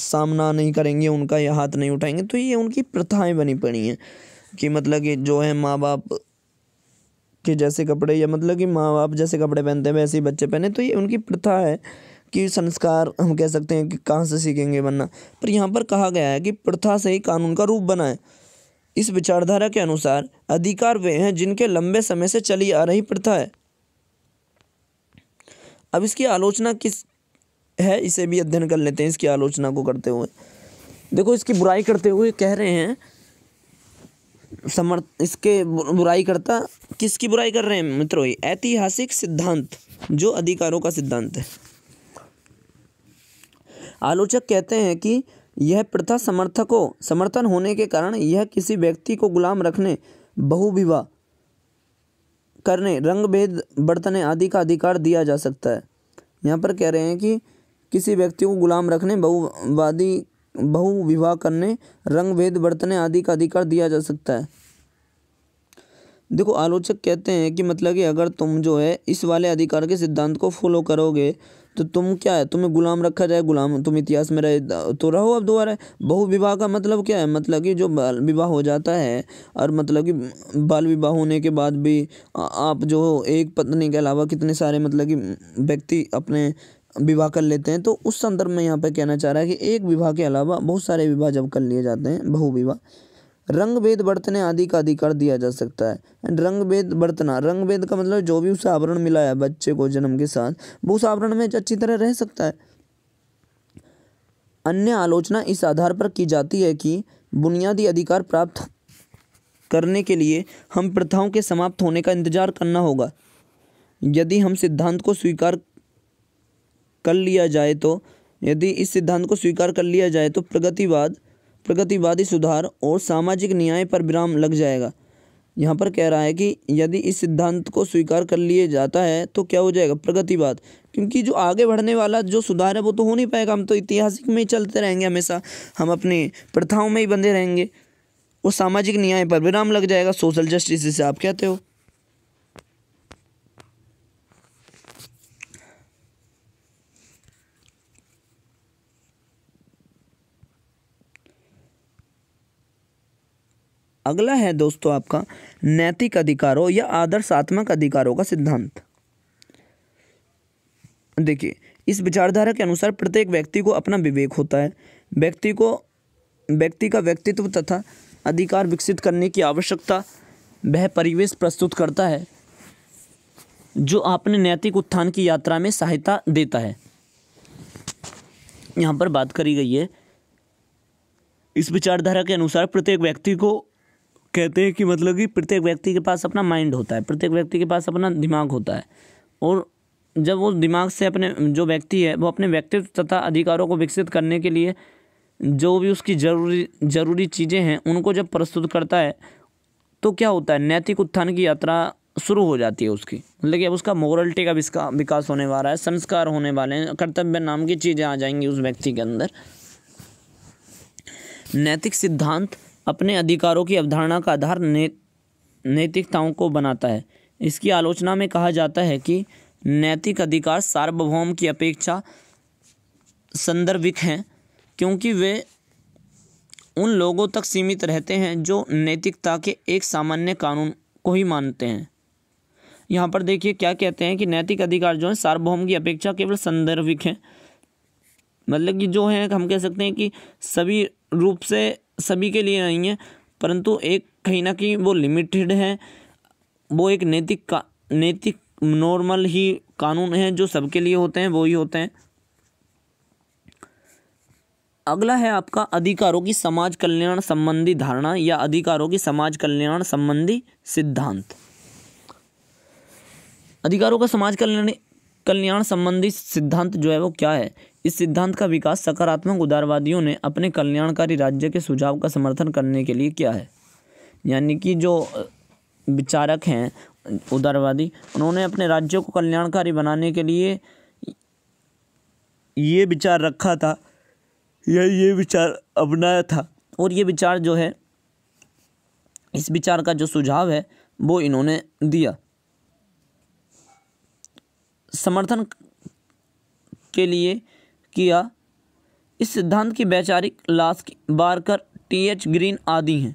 सामना नहीं करेंगे उनका या हाथ नहीं उठाएंगे तो ये उनकी प्रथाएँ बनी पड़ी हैं कि मतलब कि जो है माँ बाप के जैसे कपड़े या मतलब कि माँ बाप जैसे कपड़े पहनते हैं वैसे ही बच्चे पहने तो ये उनकी प्रथा है कि संस्कार हम कह सकते हैं कि कहाँ से सीखेंगे बनना पर यहाँ पर कहा गया है कि प्रथा से ही कानून का रूप बना है इस विचारधारा के अनुसार अधिकार वे हैं जिनके लंबे समय से चली आ रही प्रथा है अब इसकी आलोचना किस है इसे भी अध्ययन कर लेते हैं इसकी आलोचना को करते हुए देखो इसकी बुराई करते हुए कह रहे हैं समर्थ इसके बुराई करता किसकी बुराई कर रहे हैं मित्रों ऐतिहासिक सिद्धांत जो अधिकारों का सिद्धांत है आलोचक कहते हैं कि यह प्रथा समर्थकों समर्थन होने के कारण यह किसी व्यक्ति को गुलाम रखने बहुविवाह करने रंग भेद बरतने आदि का अधिकार दिया जा सकता है यहाँ पर कह रहे हैं कि किसी व्यक्ति को गुलाम रखने बहुवादी बहुविवाह करने रंग भेद बरतने आदि का अधिकार दिया जा सकता है देखो आलोचक कहते हैं कि मतलब कि अगर तुम जो है इस वाले अधिकार के सिद्धांत को फॉलो करोगे तो तुम क्या है तुम्हें गुलाम रखा जाए गुलाम तुम इतिहास में रहे तो रहो अब दोबारा बहु विवाह का मतलब क्या है मतलब कि जो बाल विवाह हो जाता है और मतलब कि बाल विवाह होने के बाद भी आप जो एक पत्नी के अलावा कितने सारे मतलब कि व्यक्ति अपने विवाह कर लेते हैं तो उस संदर्भ में यहाँ पर कहना चाह रहा है कि एक विवाह के अलावा बहुत सारे विवाह जब कर लिए जाते हैं बहु विवाह रंग भेद बरतने आदि का अधिकार दिया जा सकता है एंड रंग भेद बरतना रंग भेद का मतलब जो भी उसे आवरण मिला है बच्चे को जन्म के साथ वो उस आवरण में अच्छी तरह रह सकता है अन्य आलोचना इस आधार पर की जाती है कि बुनियादी अधिकार प्राप्त करने के लिए हम प्रथाओं के समाप्त होने का इंतजार करना होगा यदि हम सिद्धांत को स्वीकार कर लिया जाए तो यदि इस सिद्धांत को स्वीकार कर लिया जाए तो प्रगतिवाद प्रगतिवादी सुधार और सामाजिक न्याय पर विराम लग जाएगा यहाँ पर कह रहा है कि यदि इस सिद्धांत को स्वीकार कर लिए जाता है तो क्या हो जाएगा प्रगतिवाद क्योंकि जो आगे बढ़ने वाला जो सुधार है वो तो हो नहीं पाएगा हम तो ऐतिहासिक में ही चलते रहेंगे हमेशा हम अपनी प्रथाओं में ही बंधे रहेंगे और सामाजिक न्याय पर विराम लग जाएगा सोशल जस्टिस जिसे आप कहते हो अगला है दोस्तों आपका नैतिक अधिकारों या आदर्शात्मक अधिकारों का सिद्धांत देखिए इस विचारधारा के अनुसार प्रत्येक व्यक्ति को अपना विवेक होता है व्यक्ति को व्यक्ति का व्यक्तित्व तथा अधिकार विकसित करने की आवश्यकता वह परिवेश प्रस्तुत करता है जो आपने नैतिक उत्थान की यात्रा में सहायता देता है यहाँ पर बात करी गई है इस विचारधारा के अनुसार प्रत्येक व्यक्ति को कहते हैं कि मतलब कि प्रत्येक व्यक्ति के पास अपना माइंड होता है प्रत्येक व्यक्ति के पास अपना दिमाग होता है और जब वो दिमाग से अपने जो व्यक्ति है वो अपने व्यक्तित्व तथा अधिकारों को विकसित करने के लिए जो भी उसकी जरूरी जरूरी चीज़ें हैं उनको जब प्रस्तुत करता है तो क्या होता है नैतिक उत्थान की यात्रा शुरू हो जाती है उसकी मतलब कि अब उसका मॉरलिटी का विस्का विकास होने वाला है संस्कार होने वाले हैं कर्तव्य नाम की चीज़ें आ जाएंगी उस व्यक्ति के अंदर नैतिक सिद्धांत अपने अधिकारों की अवधारणा का आधार ने नैतिकताओं को बनाता है इसकी आलोचना में कहा जाता है कि नैतिक अधिकार सार्वभौम की अपेक्षा संदर्भिक हैं क्योंकि वे उन लोगों तक सीमित रहते हैं जो नैतिकता के एक सामान्य कानून को ही मानते हैं यहाँ पर देखिए क्या कहते हैं कि नैतिक अधिकार जो है सार्वभौम की अपेक्षा केवल संदर्भिक हैं मतलब कि जो है हम कह सकते हैं कि सभी रूप से सभी के लिए नहीं है परंतु एक कहीं ना कहीं वो लिमिटेड है वो एक नैतिक का नैतिक नॉर्मल ही कानून है जो सबके लिए होते हैं वो ही होते हैं अगला है आपका अधिकारों की समाज कल्याण संबंधी धारणा या अधिकारों की समाज कल्याण संबंधी सिद्धांत अधिकारों का समाज कल्याण कल्याण संबंधी सिद्धांत जो है वो क्या है इस सिद्धांत का विकास सकारात्मक उदारवादियों ने अपने कल्याणकारी राज्य के सुझाव का समर्थन करने के लिए किया है यानी कि जो विचारक हैं उदारवादी उन्होंने अपने राज्यों को कल्याणकारी बनाने के लिए ये विचार रखा था या ये विचार अपनाया था और ये विचार जो है इस विचार का जो सुझाव है वो इन्होंने दिया समर्थन के लिए किया इस सिद्धांत की वैचारिक Laski Barker T H Green आदि हैं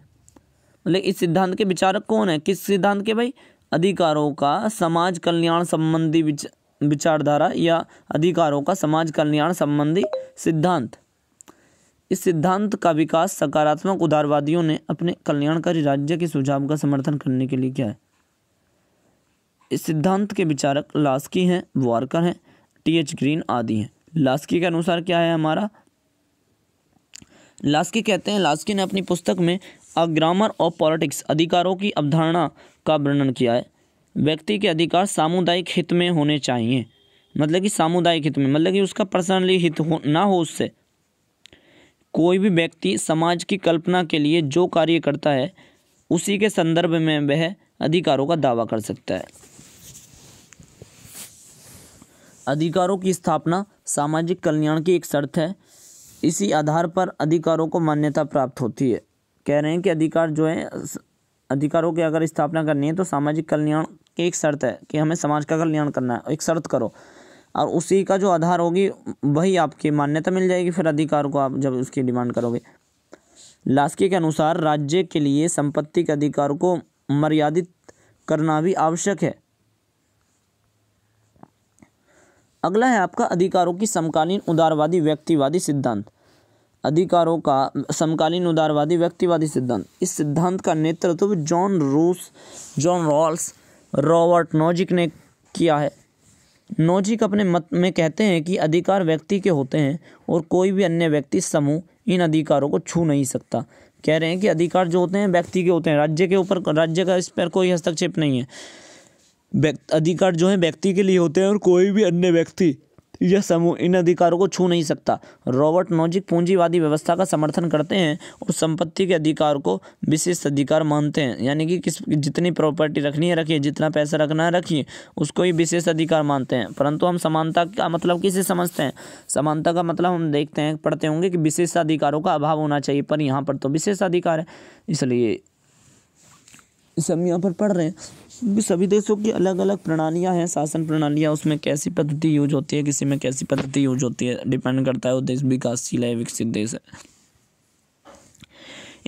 मतलब इस सिद्धांत के विचारक कौन है किस सिद्धांत के भाई अधिकारों का समाज कल्याण संबंधी विच, विचारधारा या अधिकारों का समाज कल्याण संबंधी सिद्धांत इस सिद्धांत का विकास सकारात्मक उदारवादियों ने अपने कल्याणकारी राज्य के सुझाव का समर्थन करने के लिए किया है इस सिद्धांत के विचारक लास्की हैं वार्कर हैं टी एच ग्रीन आदि हैं लास्की के अनुसार क्या है हमारा लास्की कहते हैं लास्की ने अपनी पुस्तक में अ ग्रामर ऑफ पॉलिटिक्स अधिकारों की अवधारणा का वर्णन किया है व्यक्ति के अधिकार सामुदायिक हित में होने चाहिए मतलब कि सामुदायिक हित में मतलब कि उसका पर्सनली हित हो ना हो उससे कोई भी व्यक्ति समाज की कल्पना के लिए जो कार्य करता है उसी के संदर्भ में वह अधिकारों का दावा कर सकता है अधिकारों की स्थापना सामाजिक कल्याण की एक शर्त है इसी आधार पर अधिकारों को मान्यता प्राप्त होती है कह रहे हैं कि अधिकार जो है अधिकारों की अगर स्थापना करनी है तो सामाजिक कल्याण की एक शर्त है कि हमें समाज का कल्याण करना है एक शर्त करो और उसी का जो आधार होगी वही आपकी मान्यता मिल जाएगी फिर अधिकार को आप जब उसकी डिमांड करोगे लास्के के अनुसार राज्य के लिए संपत्ति के अधिकार को मर्यादित करना भी आवश्यक है अगला है आपका अधिकारों की समकालीन उदारवादी व्यक्तिवादी सिद्धांत अधिकारों का समकालीन उदारवादी व्यक्तिवादी सिद्धांत इस सिद्धांत का नेतृत्व जॉन रूस जॉन रॉल्स रॉबर्ट नोजिक ने किया है नोजिक अपने मत में कहते हैं कि अधिकार व्यक्ति के होते हैं और कोई भी अन्य व्यक्ति समूह इन अधिकारों को छू नहीं सकता कह रहे हैं कि अधिकार जो होते हैं व्यक्ति के होते हैं राज्य के ऊपर राज्य का इस पर कोई हस्तक्षेप नहीं है अधिकार जो है व्यक्ति के लिए होते हैं और कोई भी अन्य व्यक्ति यह समूह इन अधिकारों को छू नहीं सकता रॉबर्ट नोजिक पूंजीवादी व्यवस्था का समर्थन करते हैं और संपत्ति के अधिकार को विशेष अधिकार मानते हैं यानी कि किस जितनी प्रॉपर्टी रखनी है रखिए जितना पैसा रखना है रखिए उसको ही विशेष अधिकार मानते हैं परंतु हम समानता का मतलब किसे समझते हैं समानता का मतलब हम देखते हैं पढ़ते होंगे कि विशेष अधिकारों का अभाव होना चाहिए पर यहाँ पर तो विशेष अधिकार है इसलिए सब यहाँ पर पढ़ रहे हैं क्योंकि सभी देशों की अलग अलग प्रणालियाँ हैं शासन प्रणालियाँ उसमें कैसी पद्धति यूज होती है किसी में कैसी पद्धति यूज होती है डिपेंड करता है वो देश विकासशील है विकसित देश है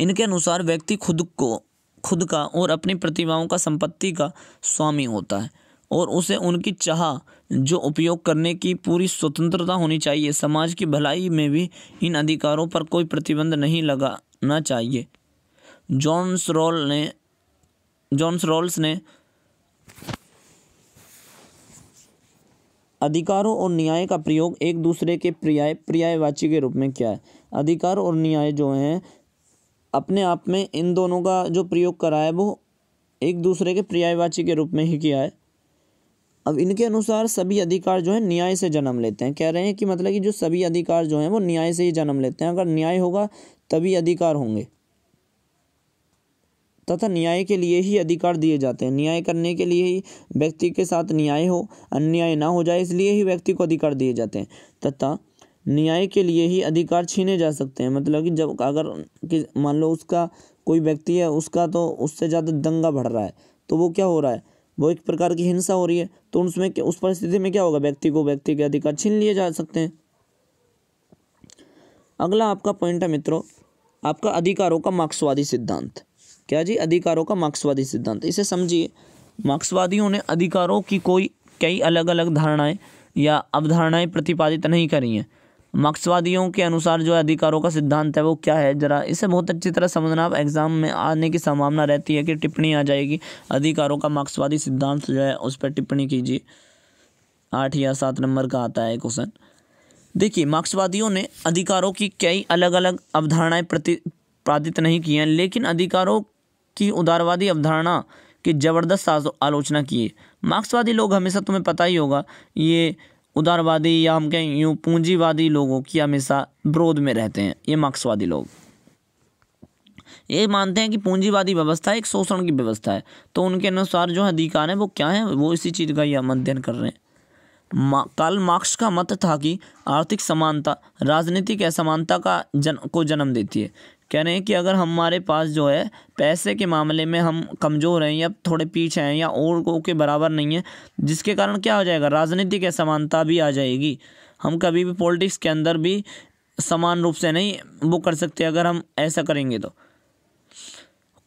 इनके अनुसार व्यक्ति खुद को खुद का और अपनी प्रतिभाओं का संपत्ति का स्वामी होता है और उसे उनकी चाह जो उपयोग करने की पूरी स्वतंत्रता होनी चाहिए समाज की भलाई में भी इन अधिकारों पर कोई प्रतिबंध नहीं लगाना चाहिए जॉन्स रोल ने जॉन्स रोल्स ने अधिकारों और न्याय का प्रयोग एक दूसरे के पर्याय पर्यायवाची के रूप में किया है अधिकार और न्याय जो हैं अपने आप में इन दोनों का जो प्रयोग करा है वो एक दूसरे के पर्यायवाची के रूप में ही किया है अब इनके अनुसार सभी अधिकार जो है न्याय से जन्म लेते हैं कह रहे हैं कि मतलब कि जो सभी अधिकार जो हैं वो न्याय से ही जन्म लेते हैं अगर न्याय होगा तभी अधिकार होंगे तथा न्याय के लिए ही अधिकार दिए जाते हैं न्याय करने के लिए ही व्यक्ति के साथ न्याय हो अन्याय ना हो जाए इसलिए ही व्यक्ति को अधिकार दिए जाते हैं तथा न्याय के लिए ही अधिकार छीने जा सकते हैं मतलब कि जब अगर कि मान लो उसका कोई व्यक्ति है उसका तो उससे ज़्यादा दंगा बढ़ रहा है तो वो क्या हो रहा है वो एक प्रकार की हिंसा हो रही है तो उसमें उस परिस्थिति में क्या होगा व्यक्ति को व्यक्ति के अधिकार छीन लिए जा सकते हैं अगला आपका पॉइंट है मित्रों आपका अधिकारों का मार्क्सवादी सिद्धांत क्या जी अधिकारों का मार्क्सवादी सिद्धांत इसे समझिए मार्क्सवादियों ने अधिकारों की कोई कई अलग अलग धारणाएं या अवधारणाएं प्रतिपादित नहीं करी हैं मार्क्सवादियों के अनुसार जो अधिकारों का सिद्धांत है वो क्या है जरा इसे बहुत अच्छी तरह समझना आप एग्ज़ाम में आने की संभावना रहती है कि टिप्पणी आ जाएगी अधिकारों का मार्क्सवादी सिद्धांत जो है उस पर टिप्पणी कीजिए आठ या सात नंबर का आता है क्वेश्चन देखिए मार्क्सवादियों ने अधिकारों की कई अलग अलग अवधारणाएं प्रतिपादित नहीं की हैं लेकिन अधिकारों की उदारवादी अवधारणा की ज़बरदस्त आलोचना की मार्क्सवादी लोग हमेशा तुम्हें पता ही होगा ये उदारवादी या हम कहें यूँ पूंजीवादी लोगों की हमेशा विरोध में रहते हैं ये मार्क्सवादी लोग ये मानते हैं कि पूंजीवादी व्यवस्था एक शोषण की व्यवस्था है तो उनके अनुसार जो अधिकार हैं वो क्या हैं वो इसी चीज़ का ये अध्ययन कर रहे हैं मा, मार्क्स का मत था कि आर्थिक समानता राजनीतिक असमानता का जन को जन्म देती है कह रहे हैं कि अगर हमारे पास जो है पैसे के मामले में हम कमज़ोर हैं या थोड़े पीछे हैं या और को के बराबर नहीं है जिसके कारण क्या हो जाएगा राजनीतिक असमानता भी आ जाएगी हम कभी भी पॉलिटिक्स के अंदर भी समान रूप से नहीं वो कर सकते अगर हम ऐसा करेंगे तो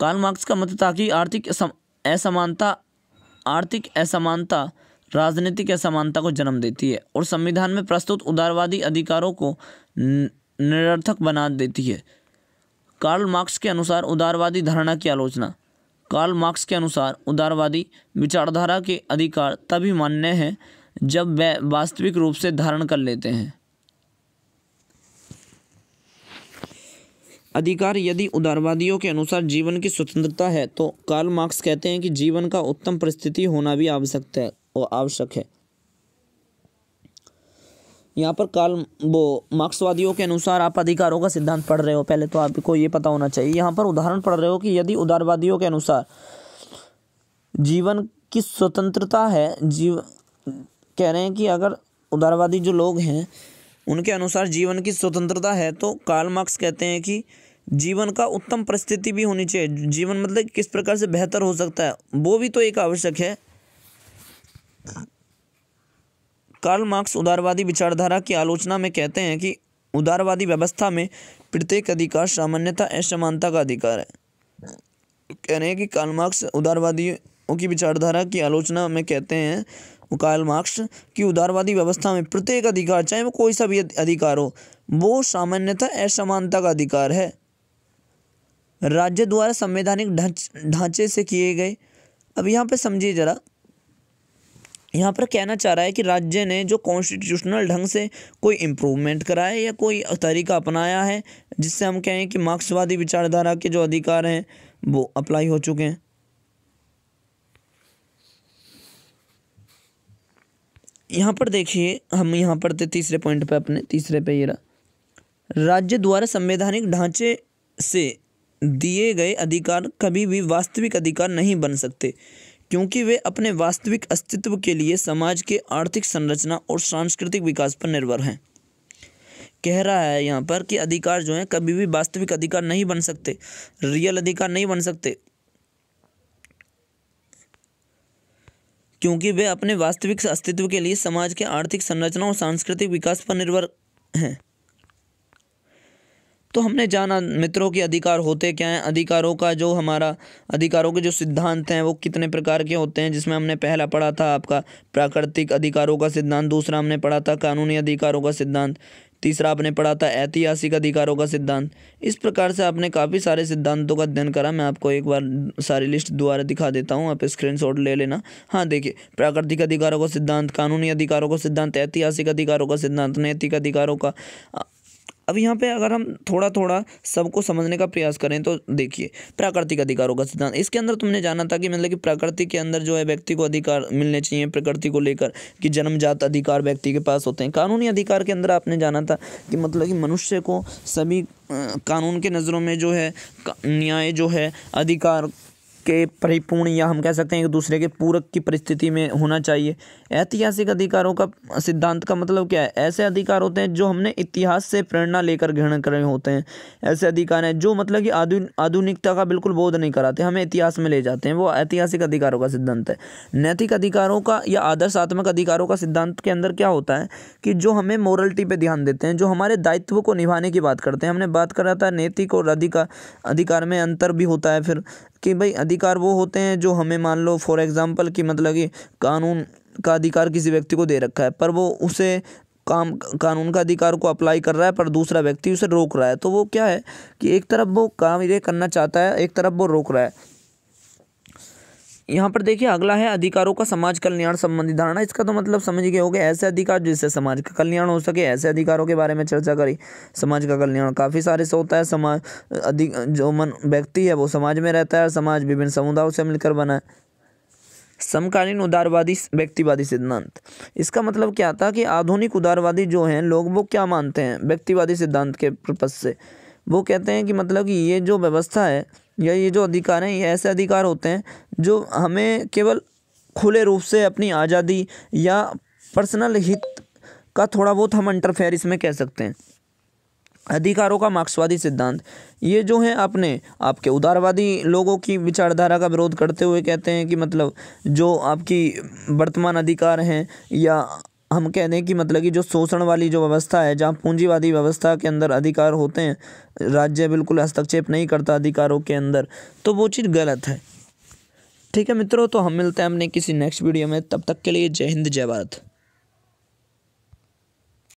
कार्ल मार्क्स का मत मतलब था कि आर्थिक असमानता आर्थिक असमानता राजनीतिक असमानता को जन्म देती है और संविधान में प्रस्तुत उदारवादी अधिकारों को निरर्थक बना देती है कार्ल मार्क्स के अनुसार उदारवादी धारणा की आलोचना कार्ल मार्क्स के अनुसार उदारवादी विचारधारा के अधिकार तभी मान्य हैं जब वे वास्तविक रूप से धारण कर लेते हैं अधिकार यदि उदारवादियों के अनुसार जीवन की स्वतंत्रता है तो कार्ल मार्क्स कहते हैं कि जीवन का उत्तम परिस्थिति होना भी आवश्यक है और आवश्यक है यहाँ पर काल वो मार्क्सवादियों के अनुसार आप अधिकारों का सिद्धांत पढ़ रहे हो पहले तो आपको ये पता होना चाहिए यहाँ पर उदाहरण पढ़ रहे हो कि यदि उदारवादियों के अनुसार जीवन की स्वतंत्रता है जीव कह रहे हैं कि अगर उदारवादी जो लोग हैं उनके अनुसार जीवन की स्वतंत्रता है तो काल मार्क्स कहते हैं कि जीवन का उत्तम परिस्थिति भी होनी चाहिए जीवन मतलब किस प्रकार से बेहतर हो सकता है वो भी तो एक आवश्यक है कार्ल मार्क्स उदारवादी विचारधारा की आलोचना में कहते हैं कि उदारवादी व्यवस्था में प्रत्येक अधिकार सामान्यता असमानता का अधिकार है कह रहे हैं कि कार्ल मार्क्स उदारवादियों की विचारधारा की आलोचना में कहते हैं कार्ल मार्क्स की उदारवादी व्यवस्था में प्रत्येक अधिकार चाहे वो कोई सा भी अधिकार हो वो सामान्यता असमानता का अधिकार है राज्य द्वारा संवैधानिक ढांचे से किए गए अब यहाँ पे समझिए जरा यहाँ पर कहना चाह रहा है कि राज्य ने जो कॉन्स्टिट्यूशनल ढंग से कोई इम्प्रूवमेंट कराया या कोई तरीका अपनाया है जिससे हम कहें कि मार्क्सवादी विचारधारा के जो अधिकार हैं वो अप्लाई हो चुके हैं यहाँ पर देखिए हम यहाँ पर थे तीसरे पॉइंट पे अपने तीसरे पे ये रहा राज्य द्वारा संवैधानिक ढांचे से दिए गए अधिकार कभी भी वास्तविक अधिकार नहीं बन सकते क्योंकि वे अपने वास्तविक अस्तित्व के लिए समाज के आर्थिक संरचना और सांस्कृतिक विकास पर निर्भर हैं कह रहा है यहाँ पर कि अधिकार जो हैं कभी भी वास्तविक अधिकार नहीं बन सकते रियल अधिकार नहीं बन सकते क्योंकि वे अपने वास्तविक अस्तित्व के लिए समाज के आर्थिक संरचना और सांस्कृतिक विकास पर निर्भर हैं तो हमने जाना मित्रों के अधिकार होते क्या हैं अधिकारों का जो हमारा अधिकारों के जो सिद्धांत हैं वो कितने प्रकार के होते हैं जिसमें हमने पहला पढ़ा था आपका प्राकृतिक अधिकारों का सिद्धांत दूसरा हमने पढ़ा था कानूनी अधिकारों का सिद्धांत तीसरा आपने पढ़ा था ऐतिहासिक अधिकारों का सिद्धांत इस प्रकार से आपने काफ़ी सारे सिद्धांतों का अध्ययन करा मैं आपको एक बार सारी लिस्ट दोबारा दिखा देता हूँ आप स्क्रीनशॉट ले लेना हाँ देखिए प्राकृतिक अधिकारों का सिद्धांत कानूनी अधिकारों का सिद्धांत ऐतिहासिक अधिकारों का सिद्धांत नैतिक अधिकारों का अब यहाँ पे अगर हम थोड़ा थोड़ा सबको समझने का प्रयास करें तो देखिए प्राकृतिक अधिकारों का सिद्धांत इसके अंदर तुमने जाना था कि मतलब कि प्रकृति के अंदर जो है व्यक्ति को अधिकार मिलने चाहिए प्रकृति को लेकर कि जन्मजात अधिकार व्यक्ति के पास होते हैं कानूनी अधिकार के अंदर आपने जाना था कि मतलब कि मनुष्य को सभी कानून के नज़रों में जो है न्याय जो है अधिकार के परिपूर्ण या हम कह सकते हैं एक दूसरे के पूरक की परिस्थिति में होना चाहिए ऐतिहासिक अधिकारों का सिद्धांत का मतलब क्या है ऐसे अधिकार होते हैं जो हमने इतिहास से प्रेरणा लेकर ग्रहण कर रहे होते हैं ऐसे अधिकार हैं जो मतलब कि आधुन आधुनिकता का बिल्कुल बोध नहीं कराते हमें इतिहास में ले जाते हैं वो ऐतिहासिक अधिकारों का सिद्धांत है नैतिक अधिकारों का या आदर्शात्मक अधिकारों का सिद्धांत के अंदर क्या होता है कि जो हमें मॉरलिटी पर ध्यान देते हैं जो हमारे दायित्व को निभाने की बात करते हैं हमने बात करा था नैतिक और अधिकार अधिकार में अंतर भी होता है फिर कि भाई अधिकार वो होते हैं जो हमें मान लो फॉर एग्ज़ाम्पल कि मतलब कि कानून का अधिकार किसी व्यक्ति को दे रखा है पर वो उसे काम कानून का अधिकार को अप्लाई कर रहा है पर दूसरा व्यक्ति उसे रोक रहा है तो वो क्या है कि एक तरफ वो काम ये करना चाहता है एक तरफ वो रोक रहा है यहाँ पर देखिए अगला है अधिकारों का समाज कल्याण संबंधी धारणा इसका तो मतलब समझ गए हो ऐसे अधिकार जिससे समाज का कल्याण हो सके ऐसे अधिकारों के बारे में चर्चा करी समाज का कल्याण काफ़ी सारे से होता है समाज अधिक जो मन व्यक्ति है वो समाज में रहता है समाज विभिन्न समुदायों से मिलकर बना है समकालीन उदारवादी व्यक्तिवादी सिद्धांत इसका मतलब क्या था कि आधुनिक उदारवादी जो हैं लोग वो क्या मानते हैं व्यक्तिवादी सिद्धांत के पर्पज से वो कहते हैं कि मतलब कि ये जो व्यवस्था है या ये जो अधिकार हैं ये ऐसे अधिकार होते हैं जो हमें केवल खुले रूप से अपनी आज़ादी या पर्सनल हित का थोड़ा बहुत हम इंटरफेयर इसमें कह सकते हैं अधिकारों का मार्क्सवादी सिद्धांत ये जो है आपने आपके उदारवादी लोगों की विचारधारा का विरोध करते हुए कहते हैं कि मतलब जो आपकी वर्तमान अधिकार हैं या हम कह दें कि मतलब कि जो शोषण वाली जो व्यवस्था है जहाँ पूंजीवादी व्यवस्था के अंदर अधिकार होते हैं राज्य बिल्कुल हस्तक्षेप नहीं करता अधिकारों के अंदर तो वो चीज़ गलत है ठीक है मित्रों तो हम मिलते हैं हमने किसी नेक्स्ट वीडियो में तब तक के लिए जय हिंद जय भारत